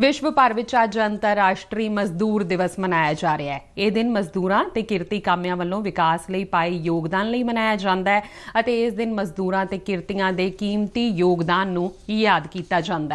ਵਿਸ਼ਵ ਭਰ ਵਿੱਚ ਅੱਜ ਅੰਤਰਰਾਸ਼ਟਰੀ ਮਜ਼ਦੂਰ ਦਿਵਸ ਮਨਾਇਆ ਜਾ ਰਿਹਾ ਹੈ ਇਹ ਦਿਨ ਮਜ਼ਦੂਰਾਂ ਤੇ ਕਿਰਤੀ ਕਾਮਿਆਂ ਵੱਲੋਂ ਵਿਕਾਸ ਲਈ ਪਾਏ ਯੋਗਦਾਨ ਲਈ ਮਨਾਇਆ ਜਾਂਦਾ ਹੈ ਅਤੇ ਇਸ ਦਿਨ ਮਜ਼ਦੂਰਾਂ ਤੇ ਕਿਰਤੀਆਂ ਦੇ ਕੀਮਤੀ ਯੋਗਦਾਨ ਨੂੰ ਯਾਦ ਕੀਤਾ ਜਾਂਦਾ ਹੈ